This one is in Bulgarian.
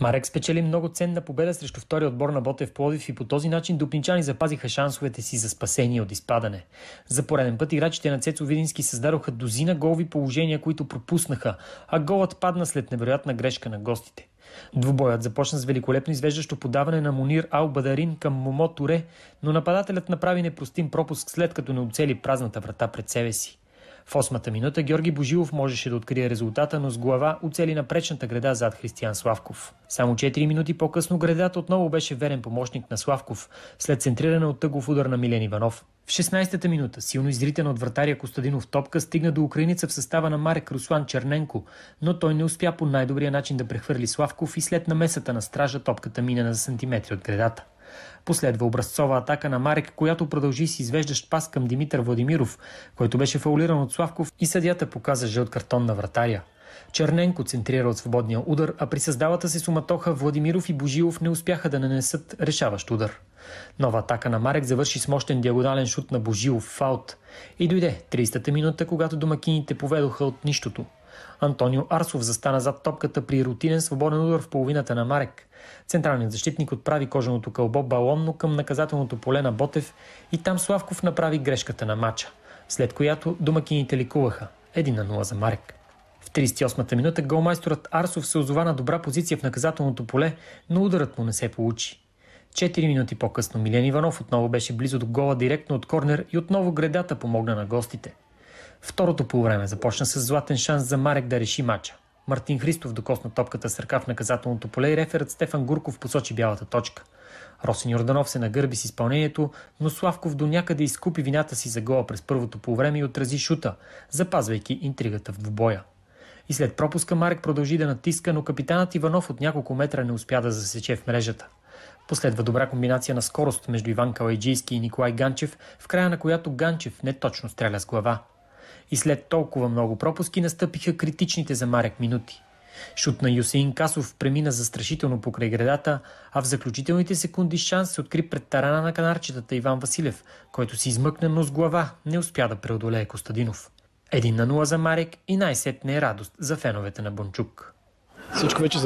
Марек спечели много ценна победа срещу втори отбор на Ботев Плодив и по този начин дупничани запазиха шансовете си за спасение от изпадане. За пореден път играчите на Цецо Видински създадоха дозина голви положения, които пропуснаха, а голът падна след невероятна грешка на гостите. Двубоят започна с великолепно извеждащо подаване на Мунир Албадарин към Момо Туре, но нападателят направи непростим пропуск след като не оцели празната врата пред себе си. В 8-та минута Георги Божилов можеше да открие резултата, но с глава уцели на пречната града зад Християн Славков. Само 4 минути по-късно градата отново беше верен помощник на Славков, след центриране от тъгов удар на Милен Иванов. В 16-та минута силно изритен от вратаря Костадинов топка стигна до украиница в състава на Марек Руслан Черненко, но той не успя по най-добрия начин да прехвърли Славков и след намесата на стража топката мина на сантиметри от градата. Последва образцова атака на Марек, която продължи с извеждащ пас към Димитър Владимиров, който беше фаулиран от Славков и съдята показа жълт картон на вратаря. Черненко центрира от свободния удар, а при създавата се суматоха Владимиров и Божилов не успяха да нанесат решаващ удар. Нова атака на Марек завърши с мощен диагонален шут на Божилов фаут. И дойде 30-та минута, когато домакините поведоха от нищото. Антонио Арсов застана зад топката при рутинен свободен удар в половината на Марек. Централният защитник отправи коженото кълбо балонно към наказателното поле на Ботев и там Славков направи грешката на мача, след която домакините ликуваха 1 на 0 за Марек. В 38-та минута голмайсторът Арсов се озова на добра позиция в наказателното поле, но ударът му не се получи. Четири минути по-късно Милен Иванов отново беше близо до гола директно от корнер и отново гредата помогна на гостите. Второто полувреме започна с златен шанс за Марек да реши мача. Мартин Христов докосна топката с ръка в наказателното поле и реферът Стефан Гурков посочи бялата точка. Росен Йорданов се нагърби с изпълнението, но Славков до някъде изкупи вината си за гола през първото полувреме и отрази шута, запазвайки интригата в двубоя. И след пропуска Марек продължи да натиска, но капитанът Иванов от няколко метра не успя да засече в мрежата. Последва добра комбинация на скорост между Иван Калайджийски и Николай Ганчев, в края на която Ганчев не точно стреля с глава. И след толкова много пропуски настъпиха критичните за Марек минути. Шут на Юсеин Касов премина застрашително покрай градата, а в заключителните секунди шанс се откри пред тарана на канарчетата Иван Василев, който си измъкна, но с глава не успя да преодолее Костадинов. Един на нула за Марек и най-сетне е радост за феновете на Бончук. Всичко вече